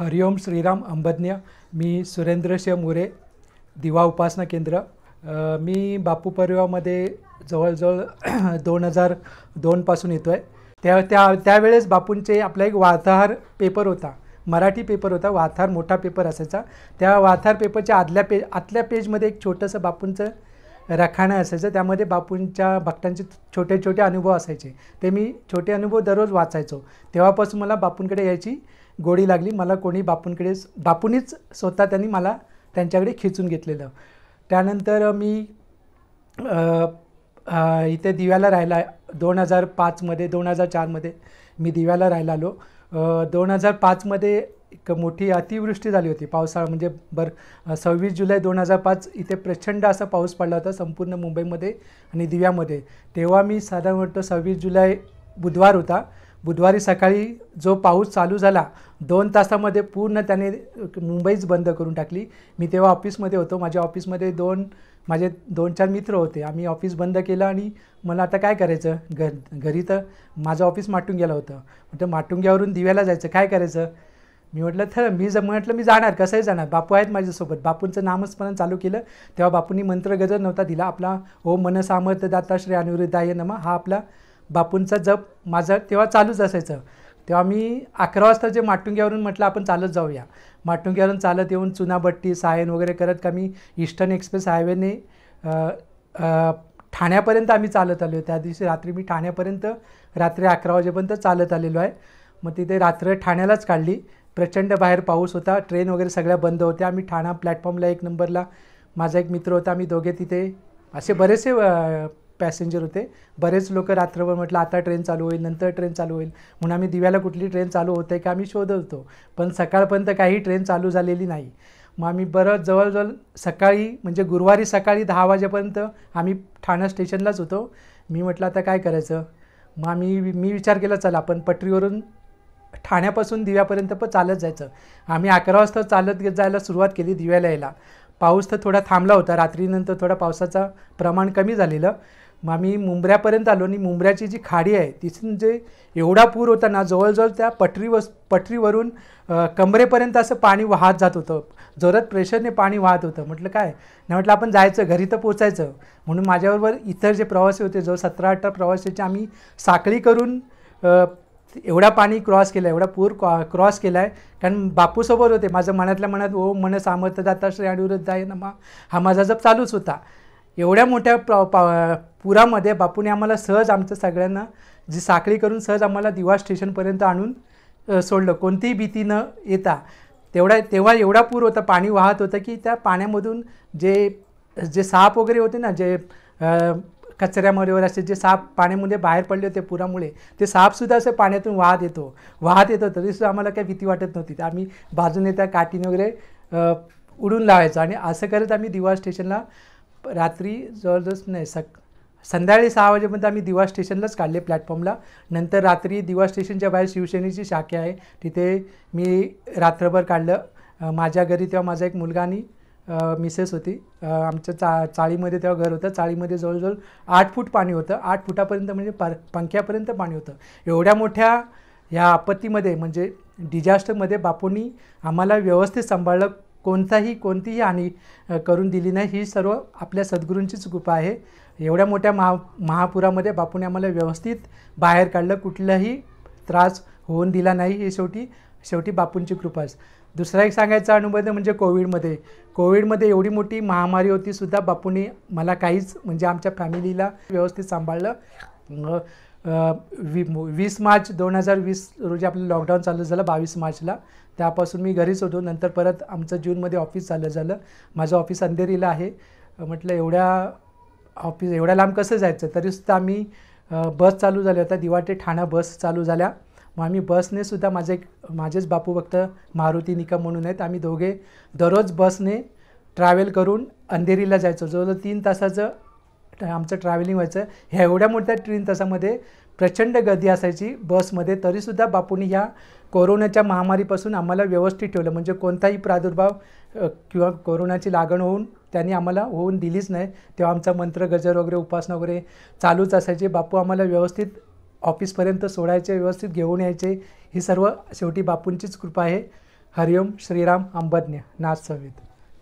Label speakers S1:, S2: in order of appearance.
S1: हरिओम श्रीराम अंबज्ञ मी सुरेंद्र शे मोरे दिवा उपासना केंद्र मी बापू परिवामध्ये जवळजवळ दोन हजार दोनपासून येतो आहे त्या त्या त्यावेळेस बापूंचे आपला एक वार्ताहार पेपर होता मराठी पेपर होता वार्ताहार मोठा पेपर असायचा त्या वार्ताहार पेपरच्या आदल्या पेज आतल्या पेजमध्ये एक छोटंसं बापूंचं रखाणं असायचं त्यामध्ये बापूंच्या भक्तांचे छोटे छोटे अनुभव असायचे ते मी छोटे अनुभव दररोज वाचायचो तेव्हापासून मला बापूंकडे यायची गोडी लागली मला कोणी बापूंकडे बापूंनीच स्वतः त्यांनी मला त्यांच्याकडे खिचून घेतलेलं त्यानंतर मी इथे दिव्याला राहिला दोन हजार पाचमध्ये दोन हजार चारमध्ये मी दिव्याला राहायला आलो दोन हजार पाचमध्ये एक मोठी अतिवृष्टी झाली होती पावसाळा म्हणजे बर सव्वीस जुलै दोन हजार पाच इथे प्रचंड असा पाऊस पडला होता संपूर्ण मुंबईमध्ये आणि दिव्यामध्ये तेव्हा मी साधारणतः सव्वीस जुलै बुधवार होता बुधवारी सकाळी जो पाऊस चालू झाला दोन तासामध्ये पूर्ण त्याने मुंबईच बंद करून टाकली मी तेव्हा ऑफिसमध्ये होतो माझ्या ऑफिसमध्ये दोन माझे दोन चार मित्र होते आम्ही ऑफिस बंद केलं आणि मला आता काय करायचं घर घरी तर माझं ऑफिस माटुंग्याला होतं म्हणजे माटुंग्यावरून दिव्याला जायचं काय करायचं मी म्हटलं खरं मी जर म्हटलं मी जाणार कसंही जाणार बापू आहेत माझ्यासोबत बापूंचं नामस्मरण चालू केलं तेव्हा बापूंनी मंत्र गजर नव्हता दिला आपला हो मन सामर्थ्य दाता श्री अनिवृद्धाय नमा हा आपला बापूंचा जप माझा तेव्हा चालूच असायचं तेव्हा मी अकरा वाजता जे माटुंग्यावरून म्हटलं आपण चालत जाऊया माटुंग्यावरून चालत येऊन चुनाभट्टी सायन वगैरे करत का मी ईस्टर्न एक्सप्रेस हायवेने ठाण्यापर्यंत आम्ही चालत आलो त्या दिवशी रात्री मी ठाण्यापर्यंत रात्री अकरा वाजेपर्यंत चालत आलेलो आहे मग तिथे रात्र ठाण्यालाच काढली प्रचंड बाहेर पाऊस होता ट्रेन वगैरे सगळ्या बंद होत्या आम्ही ठाणा प्लॅटफॉर्मला एक नंबरला माझा एक मित्र होता आम्ही दोघे तिथे असे बरेचसे पॅसेंजर होते बरेच लोक रात्रभर म्हटलं आता ट्रेन चालू होईल नंतर ट्रेन चालू होईल म्हणून आम्ही दिव्याला कुठली ट्रेन चालू होते का आम्ही शोधत होतो पण सकाळपर्यंत काही ट्रेन चालू झालेली नाही मग आम्ही बरं जवळजवळ सकाळी म्हणजे गुरुवारी सकाळी दहा वाजेपर्यंत आम्ही ठाणा स्टेशनलाच होतो मी म्हटलं आता काय करायचं मग आम्ही मी विचार केला चला आपण पटरीवरून ठाण्यापासून दिव्यापर्यंत पण चालत जायचं आम्ही अकरा वाजता चालत जायला सुरुवात केली दिव्याला यायला पाऊस तर थोडा थांबला होता रात्रीनंतर थोडा पावसाचा प्रमाण कमी झालेलं मग आम्ही मुंबऱ्यापर्यंत आलो आणि मुंबऱ्याची जी खाडी आहे तिथून जे एवढा पूर होता ना जवळजवळ त्या पटरीवर पटरीवरून कमरेपर्यंत असं पाणी वाहत जात होतं जोरात प्रेशरने पाणी वाहत होतं म्हटलं काय नाही म्हटलं आपण जायचं घरी तर पोचायचं म्हणून माझ्याबरोबर इतर जे प्रवासी होते जवळ सतरा अठरा प्रवासीचे आम्ही साखळी करून एवढा पाणी क्रॉस केला एवढा पूर क्रॉस केला आहे कारण बापूसोबत होते माझं मनातल्या मनात ओ मन सामर्थ्य जाता श्री अनिरुद्ध जाय नमा हा माझा जप चालूच होता एवढ्या मोठ्या पा पुरामध्ये बापूने आम्हाला सहज आमचं सगळ्यांना जी साखळी करून सहज आम्हाला दिवा स्टेशनपर्यंत आणून सोडलं कोणतीही भीती न येता तेवढा तेव्हा एवढा पूर होता पाणी वाहत होतं की त्या पाण्यामधून जे जे साप वगैरे होते ना जे कचऱ्यामध्ये वगैरे असे जे साप पाण्यामुळे बाहेर पडले होते पुरामुळे ते सापसुद्धा असे पाण्यातून वाहत येतो वाहत येतो तरीसुद्धा आम्हाला काही भीती वाटत नव्हती तर आम्ही बाजूने त्या काठीने वगैरे उडून लावायचो आणि असं करत आम्ही दिवा स्टेशनला रात्री जवळजवळ नाही सक संध्याकाळी सहा वाजेपर्यंत आम्ही दिवा स्टेशनलाच काढले प्लॅटफॉर्मला नंतर रात्री दिवा स्टेशनच्या बाहेर शिवसेनेची शाखा आहे तिथे मी रात्रभर काढलं माझ्या घरी तेव्हा माझा एक मुलगा आणि मिसेस होती आमच्या चा चाळीमध्ये तेव्हा घर होतं चाळीमध्ये जवळजवळ आठ फूट पाणी होतं आठ फुटापर्यंत म्हणजे प पंख्यापर्यंत पाणी होतं एवढ्या मोठ्या ह्या आपत्तीमध्ये म्हणजे डिजास्टरमध्ये बापूंनी आम्हाला व्यवस्थित सांभाळलं कोणताही कोणतीही हानी करून दिली नाही ही सर्व आपल्या सद्गुरूंचीच कृपा आहे एवढ्या मोठ्या महा महापुरामध्ये बापूने आम्हाला व्यवस्थित बाहेर काढलं कुठलाही त्रास होऊन दिला नाही हे शेवटी शेवटी बापूंची कृपाच दुसरा एक सांगायचा अनुभव म्हणजे कोविडमध्ये कोविडमध्ये एवढी मोठी महामारी होती सुद्धा बापूंनी मला काहीच म्हणजे आमच्या फॅमिलीला व्यवस्थित सांभाळलं वी वीस मार्च दोन हजार वीस रोजी आपलं लॉकडाऊन चालू झालं बावीस मार्चला त्यापासून मी घरीच होतो नंतर परत आमचं जूनमध्ये ऑफिस चालू झालं माझं ऑफिस अंधेरीला आहे म्हटलं एवढ्या ऑफिस एवढ्या लांब कसं जायचं तरीसुद्धा आम्ही बस चालू झाल्या होत्या दिवाटे ठाणा बस चालू झाल्या मग आम्ही बसने सुद्धा माझे माझेच बापू भक्त मारुती निकम म्हणून आहेत आम्ही दोघे दररोज बसने ट्रॅव्हल करून अंधेरीला जायचो जवळजवळ तीन तासाचं आमचं ट्रॅव्हलिंग व्हायचं ह्या एवढ्या मोठ्या तीन तासामध्ये प्रचंड गर्दी असायची बसमध्ये तरीसुद्धा बापूंनी ह्या कोरोनाच्या महामारीपासून आम्हाला व्यवस्थित ठेवलं म्हणजे कोणताही प्रादुर्भाव किंवा कोरोनाची लागण होऊन त्यांनी आम्हाला होऊन दिलीच नाही तेव्हा आमचा मंत्र गजर वगैरे उपासना वगैरे चालूच असायची बापू आम्हाला व्यवस्थित ऑफिसपर्यंत सोडायचे व्यवस्थित घेऊन यायचे ही सर्व शेवटी बापूंचीच कृपा आहे हरिओम श्रीराम अंबज्ञ नाथ संवित